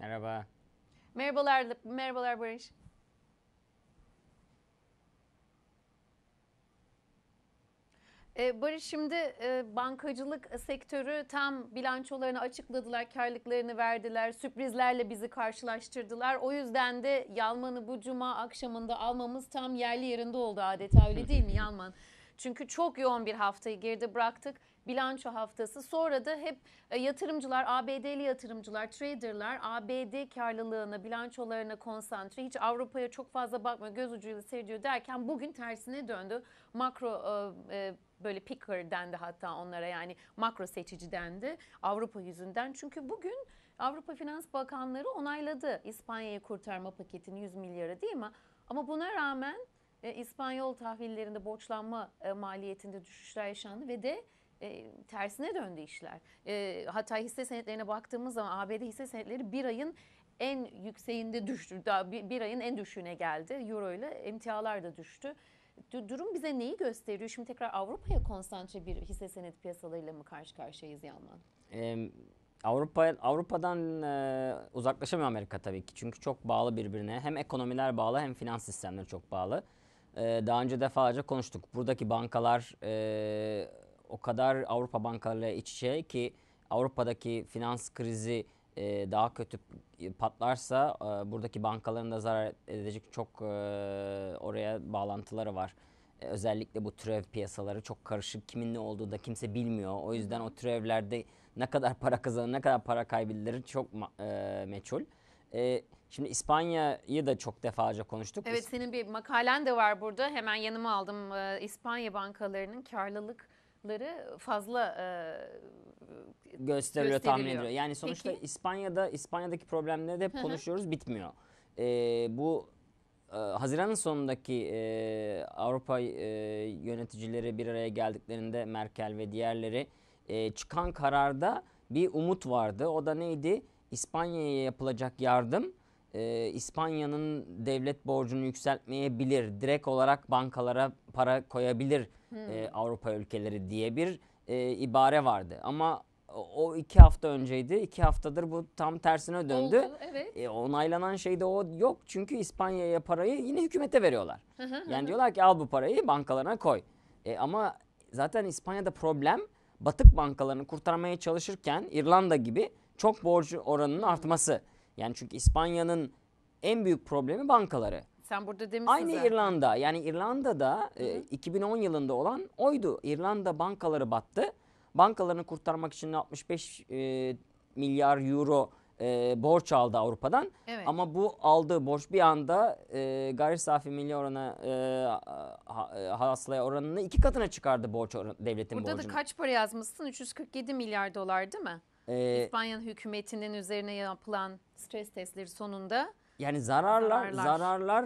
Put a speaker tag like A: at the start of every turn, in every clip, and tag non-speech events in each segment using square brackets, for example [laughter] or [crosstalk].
A: Merhaba.
B: Merhabalar, merhabalar Barış. Ee, Barış şimdi e, bankacılık sektörü tam bilançolarını açıkladılar, karlıklarını verdiler, sürprizlerle bizi karşılaştırdılar. O yüzden de Yalman'ı bu cuma akşamında almamız tam yerli yerinde oldu adeta öyle değil mi Yalman? [laughs] Çünkü çok yoğun bir haftayı geride bıraktık bilanço haftası. Sonra da hep e, yatırımcılar, ABD'li yatırımcılar, traderlar ABD karlılığına, bilançolarına konsantre. Hiç Avrupa'ya çok fazla bakmıyor, göz ucuyla seyrediyor derken bugün tersine döndü. Makro e, e, böyle picker dendi hatta onlara yani makro seçici dendi Avrupa yüzünden. Çünkü bugün Avrupa Finans Bakanları onayladı İspanya'yı kurtarma paketini 100 milyara değil mi? Ama buna rağmen İspanyol tahvillerinde borçlanma maliyetinde düşüşler yaşandı ve de e, tersine döndü işler. E, hatta hisse senetlerine baktığımız zaman ABD hisse senetleri bir ayın en yükseğinde düştü. Daha bir, bir ayın en düşüğüne geldi. Euro ile emtialar da düştü. D durum bize neyi gösteriyor? Şimdi tekrar Avrupa'ya konsantre bir hisse senet piyasalarıyla mı karşı karşıyayız Yalman?
A: Ee, Avrupa Avrupa'dan e, uzaklaşamıyor Amerika tabii ki. Çünkü çok bağlı birbirine. Hem ekonomiler bağlı hem finans sistemleri çok bağlı. E, daha önce defalarca konuştuk. Buradaki bankalar e, o kadar Avrupa bankalarıyla iç içe ki Avrupa'daki finans krizi e, daha kötü patlarsa e, buradaki bankaların da zarar edecek çok e, oraya bağlantıları var. E, özellikle bu türev piyasaları çok karışık. Kimin ne olduğu da kimse bilmiyor. O yüzden o türevlerde ne kadar para kazanır, ne kadar para kaybedilir çok e, meçhul. E, şimdi İspanya'yı da çok defaca konuştuk. Evet
B: senin bir makalen de var burada. Hemen yanıma aldım. E, İspanya bankalarının karlılık ları fazla e, gösteriyor, tahmin ediliyor. Yani sonuçta Peki.
A: İspanya'da İspanya'daki problemleri de konuşuyoruz, bitmiyor. E, bu e, Haziran'ın sonundaki e, Avrupa e, yöneticileri bir araya geldiklerinde Merkel ve diğerleri e, çıkan kararda bir umut vardı. O da neydi? İspanya'ya yapılacak yardım e, İspanya'nın devlet borcunu yükseltmeyebilir. Direkt olarak bankalara para koyabilir e, Avrupa ülkeleri diye bir e, ibare vardı. Ama o iki hafta önceydi. İki haftadır bu tam tersine döndü. Oldu, evet. E, onaylanan şey de o yok. Çünkü İspanya'ya parayı yine hükümete veriyorlar. yani diyorlar ki al bu parayı bankalarına koy. E, ama zaten İspanya'da problem batık bankalarını kurtarmaya çalışırken İrlanda gibi çok borcu oranının artması. Yani çünkü İspanya'nın en büyük problemi bankaları.
B: Sen burada demişsin Aynı zaten. İrlanda.
A: Yani İrlanda'da e, hı hı. E, 2010 yılında olan oydu. İrlanda bankaları battı. Bankalarını kurtarmak için 65 e, milyar euro e, borç aldı Avrupa'dan. Evet. Ama bu aldığı borç bir anda e, gayri safi milli oranı e, ha, e, hasılaya oranını iki katına çıkardı borç oran, devletin Burada borcunu. Burada da
B: kaç para yazmışsın? 347 milyar dolar değil mi? Ee, İspanya'nın hükümetinin üzerine yapılan stres testleri sonunda
A: yani zararlar zararlar, zararlar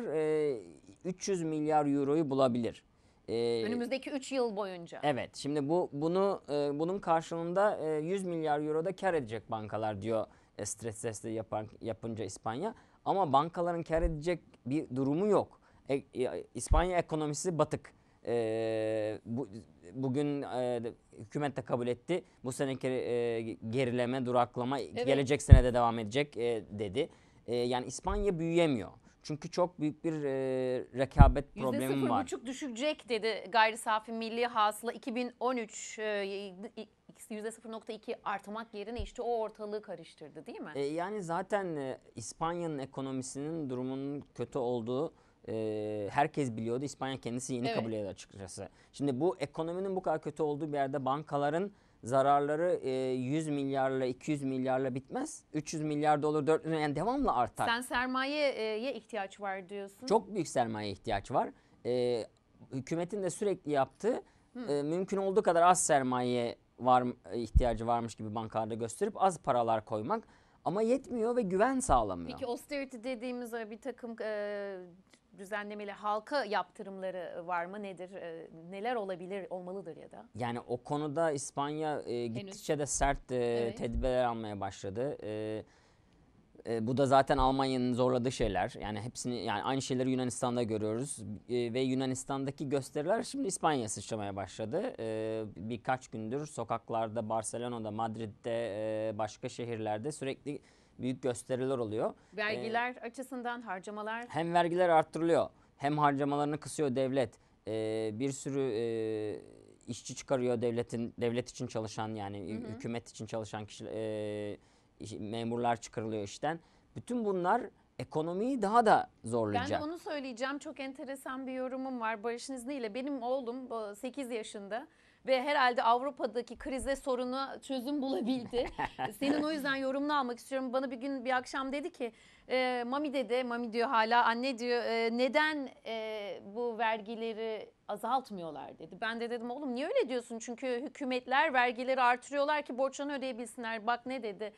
A: e, 300 milyar euroyu bulabilir. E,
B: Önümüzdeki 3 yıl boyunca.
A: Evet. Şimdi bu bunu e, bunun karşılığında e, 100 milyar euro da kar edecek bankalar diyor e, stres testi yapan, yapınca İspanya. Ama bankaların kar edecek bir durumu yok. E, e, İspanya ekonomisi batık. E, bu, bugün e, hükümet de kabul etti. Bu seneki e, gerileme, duraklama evet. gelecek sene de devam edecek e, dedi e, yani İspanya büyüyemiyor. Çünkü çok büyük bir e, rekabet problemi var. %0,5
B: düşecek dedi gayri safi milli hasıla 2013 e, %0.2 artmak yerine işte o ortalığı karıştırdı değil mi? E,
A: yani zaten e, İspanya'nın ekonomisinin durumunun kötü olduğu e, herkes biliyordu. İspanya kendisi yeni evet. kabul ediyor açıkçası. Şimdi bu ekonominin bu kadar kötü olduğu bir yerde bankaların zararları 100 e, milyarla 200 milyarla bitmez. 300 milyar dolar 400 yani devamlı artar. Sen
B: sermayeye ihtiyaç var diyorsun. Çok
A: büyük sermaye ihtiyaç var. E, hükümetin de sürekli yaptığı Hı. E, mümkün olduğu kadar az sermaye var ihtiyacı varmış gibi bankalarda gösterip az paralar koymak ama yetmiyor ve güven sağlamıyor. Peki
B: austerity dediğimiz bir takım düzenlemeli halka yaptırımları e, var mı nedir? E, neler olabilir olmalıdır ya da?
A: Yani o konuda İspanya e, gittikçe Henüz. de sert e, evet. tedbirler almaya başladı. E, e, bu da zaten Almanya'nın zorladığı şeyler. Yani hepsini yani aynı şeyleri Yunanistan'da görüyoruz e, ve Yunanistan'daki gösteriler şimdi İspanya'ya sıçramaya başladı. E, birkaç gündür sokaklarda, Barcelona'da, Madrid'de, e, başka şehirlerde sürekli büyük gösteriler oluyor.
B: Vergiler ee, açısından harcamalar?
A: Hem vergiler arttırılıyor hem harcamalarını kısıyor devlet. Ee, bir sürü e, işçi çıkarıyor devletin devlet için çalışan yani hı hı. hükümet için çalışan kişi, e, memurlar çıkarılıyor işten. Bütün bunlar ekonomiyi daha da zorlayacak. Ben onu
B: söyleyeceğim. Çok enteresan bir yorumum var Barış'ın izniyle. Benim oğlum 8 yaşında ve herhalde Avrupa'daki krize sorunu çözüm bulabildi. [laughs] Senin o yüzden yorumunu almak istiyorum. Bana bir gün bir akşam dedi ki e, Mami dedi, Mami diyor hala anne diyor e, neden e, bu vergileri azaltmıyorlar dedi. Ben de dedim oğlum niye öyle diyorsun? Çünkü hükümetler vergileri artırıyorlar ki borçlarını ödeyebilsinler. Bak ne dedi.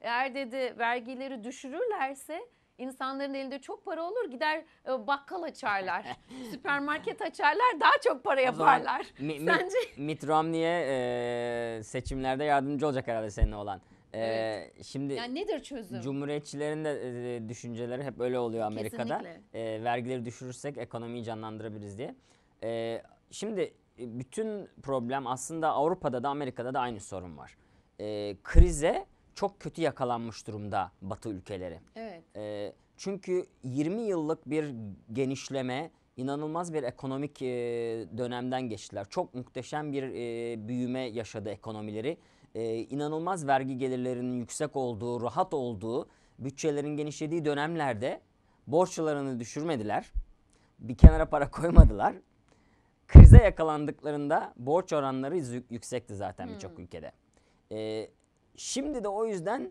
B: Eğer dedi vergileri düşürürlerse insanların elinde çok para olur gider e, bakkal açarlar. [laughs] süpermarket açarlar daha çok para yaparlar. Mi, mi, Sence?
A: Mitt Romney'e e, seçimlerde yardımcı olacak herhalde senin olan. Ee, evet. Şimdi yani
B: nedir çözüm?
A: Cumhuriyetçilerin de e, düşünceleri hep öyle oluyor Amerika'da. E, vergileri düşürürsek ekonomiyi canlandırabiliriz diye. E, şimdi e, bütün problem aslında Avrupa'da da Amerika'da da aynı sorun var. E, krize çok kötü yakalanmış durumda Batı ülkeleri. Evet. E, çünkü 20 yıllık bir genişleme, inanılmaz bir ekonomik e, dönemden geçtiler. Çok muhteşem bir e, büyüme yaşadı ekonomileri. E, inanılmaz vergi gelirlerinin yüksek olduğu, rahat olduğu, bütçelerin genişlediği dönemlerde borçlarını düşürmediler. Bir kenara para koymadılar. Krize yakalandıklarında borç oranları yüksekti zaten hmm. birçok ülkede. E, Şimdi de o yüzden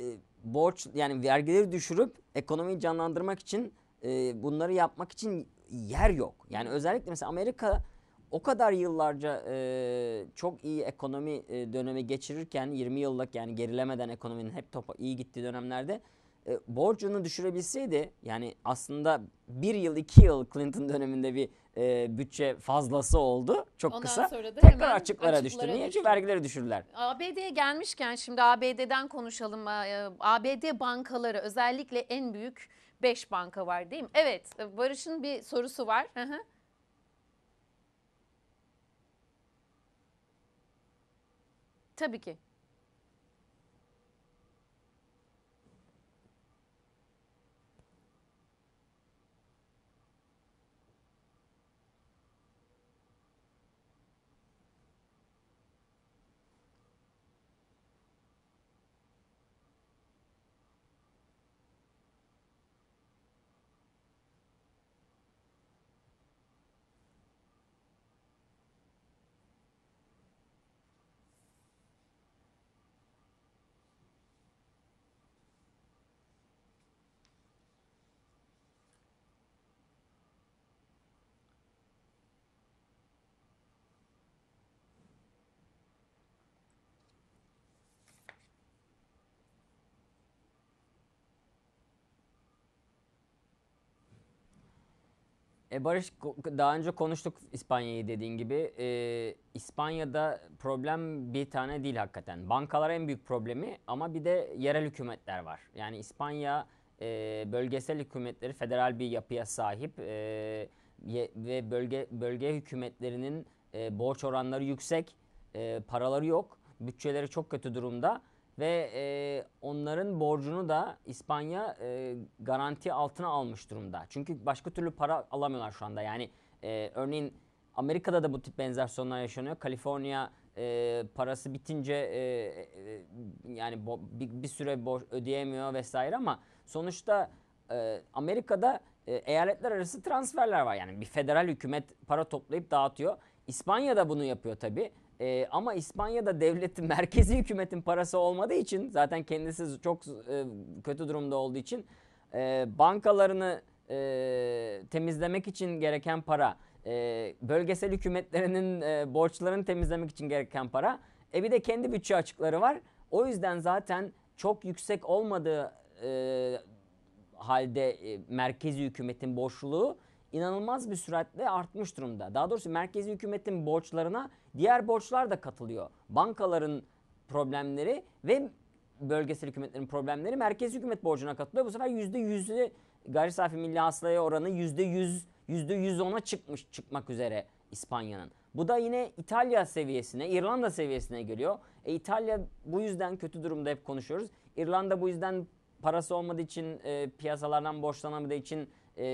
A: e, borç yani vergileri düşürüp ekonomiyi canlandırmak için e, bunları yapmak için yer yok. Yani özellikle mesela Amerika o kadar yıllarca e, çok iyi ekonomi e, dönemi geçirirken 20 yıllık yani gerilemeden ekonominin hep topa iyi gittiği dönemlerde e, borcunu düşürebilseydi yani aslında bir yıl iki yıl Clinton döneminde bir e, bütçe fazlası oldu çok Ondan kısa sonra da tekrar açıklara, açıklara düştü. Niye ki vergileri düşürdüler?
B: ABD'ye gelmişken şimdi ABD'den konuşalım. ABD e, bankaları özellikle en büyük 5 banka var değil mi? Evet e, Barış'ın bir sorusu var. Hı hı. Tabii ki.
A: E Barış daha önce konuştuk İspanya'yı dediğin gibi. E, İspanya'da problem bir tane değil hakikaten. Bankalar en büyük problemi ama bir de yerel hükümetler var. Yani İspanya e, bölgesel hükümetleri federal bir yapıya sahip e, ye, ve bölge bölge hükümetlerinin e, borç oranları yüksek, e, paraları yok, bütçeleri çok kötü durumda ve e, onların borcunu da İspanya e, garanti altına almış durumda. Çünkü başka türlü para alamıyorlar şu anda. Yani e, örneğin Amerika'da da bu tip benzer sorunlar yaşanıyor. Kaliforniya e, parası bitince e, e, yani bo, bir, bir süre borç ödeyemiyor vesaire ama sonuçta e, Amerika'da e, eyaletler arası transferler var. Yani bir federal hükümet para toplayıp dağıtıyor. İspanya da bunu yapıyor tabii. E, ama İspanya'da devleti, [laughs] merkezi hükümetin parası olmadığı için zaten kendisi çok e, kötü durumda olduğu için e, bankalarını e, temizlemek için gereken para, e, bölgesel hükümetlerinin e, borçlarını temizlemek için gereken para. E bir de kendi bütçe açıkları var. O yüzden zaten çok yüksek olmadığı e, halde e, merkezi hükümetin borçluluğu inanılmaz bir süratle artmış durumda. Daha doğrusu merkezi hükümetin borçlarına Diğer borçlar da katılıyor. Bankaların problemleri ve bölgesel hükümetlerin problemleri merkez hükümet borcuna katılıyor. Bu sefer %100'ü gayri safi milli hasılaya oranı yüzde yüzde yüz yüz ona çıkmış çıkmak üzere İspanya'nın. Bu da yine İtalya seviyesine, İrlanda seviyesine geliyor. E, İtalya bu yüzden kötü durumda hep konuşuyoruz. İrlanda bu yüzden parası olmadığı için, e, piyasalardan borçlanamadığı için e,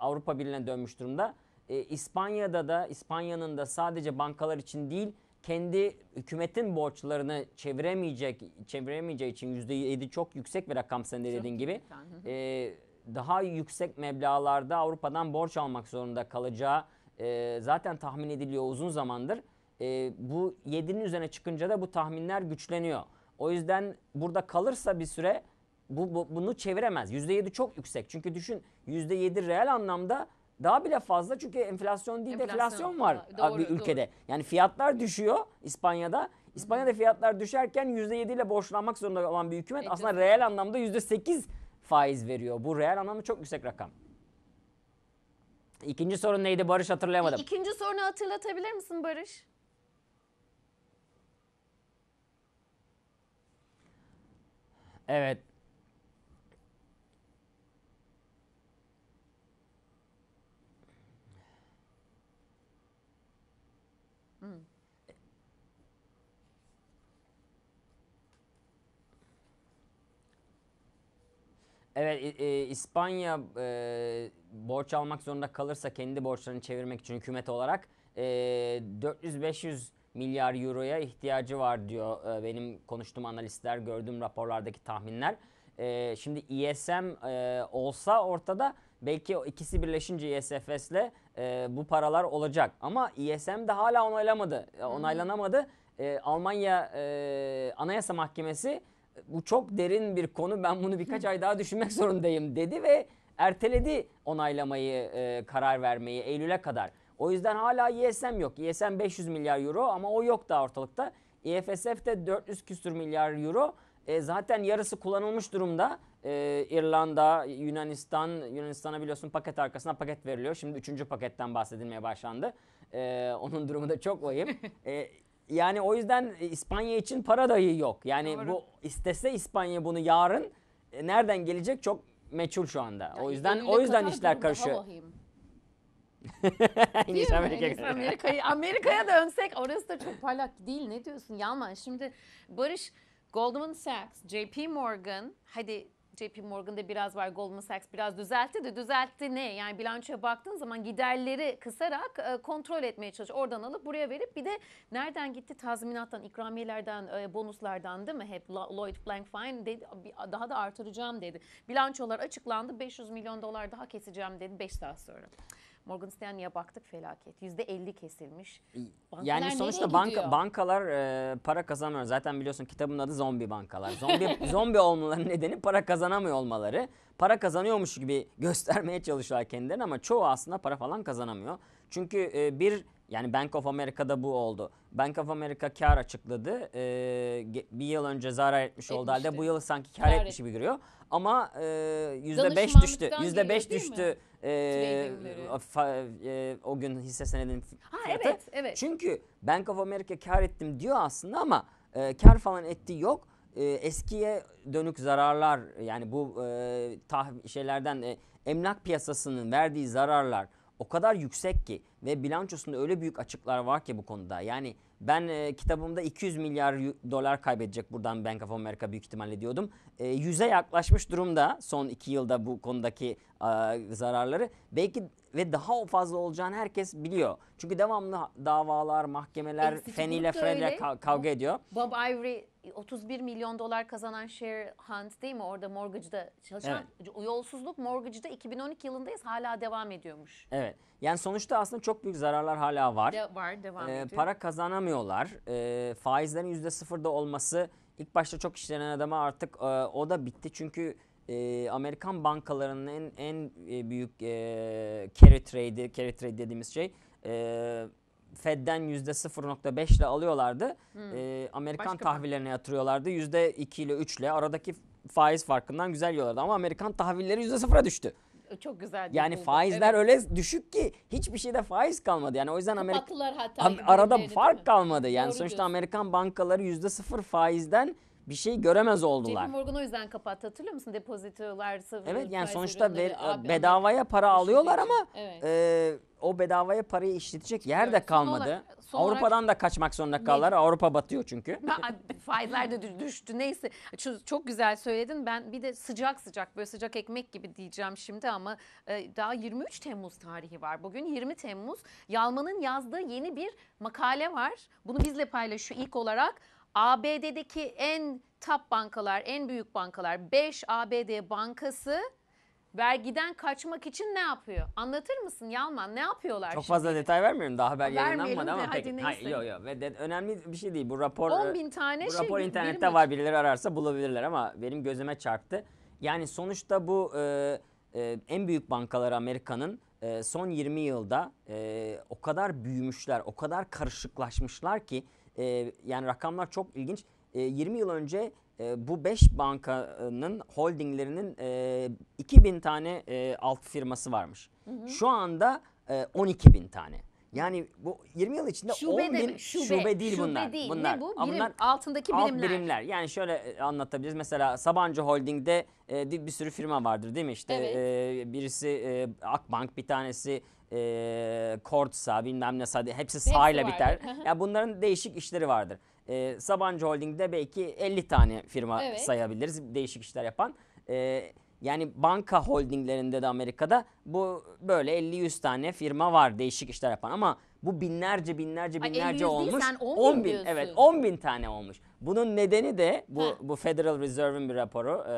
A: Avrupa Birliği'ne dönmüş durumda e, İspanya'da da İspanya'nın da sadece bankalar için değil kendi hükümetin borçlarını çeviremeyecek çeviremeyeceği için %7 çok yüksek bir rakam sen de dediğin gibi. E, daha yüksek meblalarda Avrupa'dan borç almak zorunda kalacağı e, zaten tahmin ediliyor uzun zamandır. E, bu 7'nin üzerine çıkınca da bu tahminler güçleniyor. O yüzden burada kalırsa bir süre bu, bu bunu çeviremez. %7 çok yüksek. Çünkü düşün %7 reel anlamda daha bile fazla çünkü enflasyon değil enflasyon. deflasyon var doğru, bir ülkede. Doğru. Yani fiyatlar düşüyor İspanya'da. İspanya'da fiyatlar düşerken %7 ile borçlanmak zorunda olan bir hükümet e, aslında de. reel anlamda %8 faiz veriyor. Bu reel anlamda çok yüksek rakam. İkinci sorun neydi Barış hatırlayamadım.
B: İkinci sorunu hatırlatabilir misin Barış?
A: Evet Evet e, İspanya e, borç almak zorunda kalırsa kendi borçlarını çevirmek için hükümet olarak e, 400-500 milyar euroya ihtiyacı var diyor e, benim konuştuğum analistler gördüğüm raporlardaki tahminler. E, şimdi ISM e, olsa ortada belki ikisi birleşince ISFS ile e, bu paralar olacak. Ama ISM e de hala onaylamadı, e, onaylanamadı. E, Almanya e, Anayasa Mahkemesi e, bu çok derin bir konu ben bunu birkaç ay daha düşünmek zorundayım dedi ve erteledi onaylamayı, e, karar vermeyi Eylül'e kadar. O yüzden hala ISM yok. ISM 500 milyar euro ama o yok da ortalıkta. EFSF de 400 küsür milyar euro. E, zaten yarısı kullanılmış durumda e, İrlanda, Yunanistan, Yunanistan'a biliyorsun paket arkasına paket veriliyor. Şimdi üçüncü paketten bahsedilmeye başlandı. E, onun durumu da çok vahim. [laughs] e, ee, yani o yüzden İspanya için para dahi yok. Yani Doğru. bu istese İspanya bunu yarın e, nereden gelecek çok meçhul şu anda. Yani o yüzden o yüzden işler karışıyor. İngiliz [laughs] Amerika. Amerika'yı
B: Amerika'ya dönsek orası da çok parlak değil. Ne diyorsun Yaman Şimdi Barış Goldman Sachs, JP Morgan, hadi JP Morgan'da biraz var, Goldman Sachs biraz düzeltti de düzeltti ne? Yani bilançoya baktığın zaman giderleri kısarak e, kontrol etmeye çalışıyor. Oradan alıp buraya verip bir de nereden gitti? Tazminattan, ikramiyelerden, e, bonuslardan değil mi? Hep Lloyd Blankfein dedi, daha da artıracağım dedi. Bilançolar açıklandı. 500 milyon dolar daha keseceğim dedi 5 saat sonra. Morgan Stanley'e baktık felaket. Yüzde %50 kesilmiş. Bankalar yani sonuçta banka,
A: bankalar e, para kazanmıyor. Zaten biliyorsun kitabın adı zombi bankalar. Zombi [laughs] zombi olmaların nedeni para kazanamıyor olmaları. Para kazanıyormuş gibi göstermeye çalışıyorlar kendilerini ama çoğu aslında para falan kazanamıyor. Çünkü e, bir yani Bank of America'da bu oldu. Bank of America kar açıkladı. Ee, bir yıl önce zarar etmiş Etmişti. olduğu halde bu yıl sanki kar, kar etmiş gibi görüyor. Ama e, yüzde beş düştü. yüzde beş düştü e, fa, e, o gün hisse senedinin fiyatı. Ha, evet, evet. Çünkü Bank of America kar ettim diyor aslında ama e, kar falan etti yok e, eskiye dönük zararlar yani bu e, tah şeylerden e, emlak piyasasının verdiği zararlar o kadar yüksek ki ve bilançosunda öyle büyük açıklar var ki bu konuda. Yani ben e, kitabımda 200 milyar dolar kaybedecek buradan Bank of America büyük ihtimalle diyordum. E, 100'e yaklaşmış durumda son 2 yılda bu konudaki e, zararları. Belki ve daha o fazla olacağını herkes biliyor. Çünkü devamlı davalar, mahkemeler e, feniyle Fred'le ka- kavga ediyor.
B: Bob Ivory 31 milyon dolar kazanan Share Hunt değil mi? Orada mortgage'da çalışan evet. yolsuzluk mortgage'da 2012 yılındayız hala devam ediyormuş.
A: Evet. Yani sonuçta aslında çok büyük zararlar hala var. De-
B: var devam ee, ediyor. Para
A: kazanamıyorlar. Ee, faizlerin %0'da olması ilk başta çok işlenen adama artık e, o da bitti. Çünkü e, Amerikan bankalarının en, en e, büyük e, carry trade'i, carry trade dediğimiz şey e, Fed'den %0.5 ile alıyorlardı.
B: Hmm. E, Amerikan Başka tahvillerine
A: yatırıyorlardı yüzde %2 ile 3 ile. Aradaki faiz farkından güzel yiyorlardı ama Amerikan tahvilleri yüzde %0'a düştü.
B: E, çok güzel. Yani buldum. faizler evet.
A: öyle düşük ki hiçbir şeyde faiz kalmadı. Yani o yüzden Amerika
B: hatta arada fark
A: kalmadı. Yani Doğru sonuçta diyorsun. Amerikan bankaları yüzde sıfır faizden bir şey göremez oldular. JP
B: Morgan o yüzden kapattı hatırlıyor musun? Depozitolar sıfır. Evet yani sonuçta ver, abi,
A: bedavaya para alıyorlar ama evet. e, o bedavaya parayı işletecek yer de kalmadı. Son olarak, son olarak, Avrupa'dan da kaçmak zorunda kaldılar. Ne? Avrupa batıyor çünkü.
B: [laughs] Faizler de düştü. Neyse çok güzel söyledin. Ben bir de sıcak sıcak böyle sıcak ekmek gibi diyeceğim şimdi ama e, daha 23 Temmuz tarihi var. Bugün 20 Temmuz. Yalman'ın yazdığı yeni bir makale var. Bunu bizle paylaşıyor ilk olarak. ABD'deki en top bankalar, en büyük bankalar 5 ABD bankası vergiden kaçmak için ne yapıyor? Anlatır mısın Yalman? Ne yapıyorlar Çok şimdi? fazla
A: detay vermiyorum daha haber Vermeyelim yayınlanmadı ama hadi neyse. Hayır yok yok ve de, önemli bir şey değil bu rapor. 10 e, bin tane bu şey rapor internette benim var birileri ararsa bulabilirler ama benim gözüme çarptı. Yani sonuçta bu e, e, en büyük bankalar Amerika'nın e, son 20 yılda e, o kadar büyümüşler, o kadar karışıklaşmışlar ki e, yani rakamlar çok ilginç. E, ee, 20 yıl önce e, bu 5 bankanın holdinglerinin e, 2000 tane e, alt firması varmış. Hı hı. Şu anda e, 12 bin tane. Yani bu 20 yıl içinde şube 10 bin mi? şube, şube değil şube bunlar. Değil. Bunlar, ne bu? Birim, bunlar
B: altındaki alt birimler.
A: Yani şöyle e, anlatabiliriz. Mesela Sabancı Holding'de e, bir sürü firma vardır değil mi? İşte evet. e, birisi e, Akbank bir tanesi e, Kortsa bilmem ne Sadi hepsi Sa ile biter. ya yani bunların değişik işleri vardır. E, Sabancı Holding'de belki 50 tane firma evet. sayabiliriz değişik işler yapan. E, yani banka holdinglerinde de Amerika'da bu böyle 50-100 tane firma var değişik işler yapan ama bu binlerce binlerce binlerce Ay, olmuş. Sen 10 bin, 10 bin diyorsun. evet 10 bin tane olmuş. Bunun nedeni de bu, bu Federal Reserve'in bir raporu e,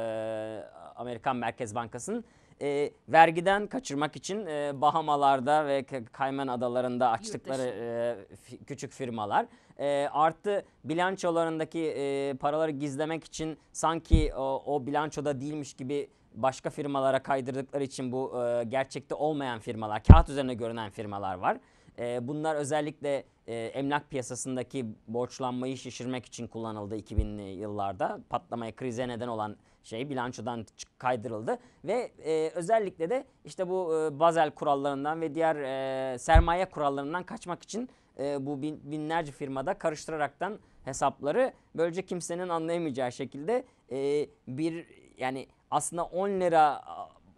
A: Amerikan Merkez Bankası'nın e, vergiden kaçırmak için e, Bahamalarda ve Kayman Adalarında açtıkları e, küçük firmalar e, artı bilançolarındaki e, paraları gizlemek için sanki o, o bilançoda değilmiş gibi başka firmalara kaydırdıkları için bu e, gerçekte olmayan firmalar, kağıt üzerine görünen firmalar var. E, bunlar özellikle e, emlak piyasasındaki borçlanmayı şişirmek için kullanıldı 2000'li yıllarda. Patlamaya, krize neden olan şey bilançodan kaydırıldı ve e, özellikle de işte bu e, Basel kurallarından ve diğer e, sermaye kurallarından kaçmak için e, bu bin, binlerce firmada karıştıraraktan hesapları böylece kimsenin anlayamayacağı şekilde e, bir yani aslında 10 lira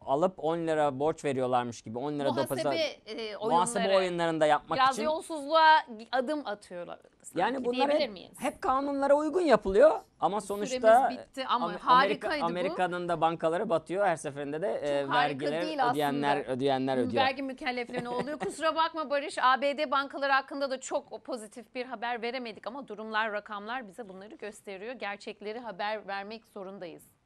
A: alıp 10 lira borç veriyorlarmış gibi 10 lira muhasebe, dopaza
B: e, muhasebe
A: oyunlarında yapmak biraz için. Biraz
B: yolsuzluğa adım atıyorlar. Sanki yani bunlar hep,
A: hep kanunlara uygun yapılıyor ama sonuçta Süremiz bitti
B: ama Amerika, Amerika'nın
A: bu. da bankaları batıyor her seferinde de e, vergiler ödeyenler aslında. ödeyenler ödüyor. Vergi
B: mükelleflerine oluyor. Kusura bakma Barış ABD bankaları hakkında da çok pozitif bir haber veremedik ama durumlar rakamlar bize bunları gösteriyor. Gerçekleri haber vermek zorundayız.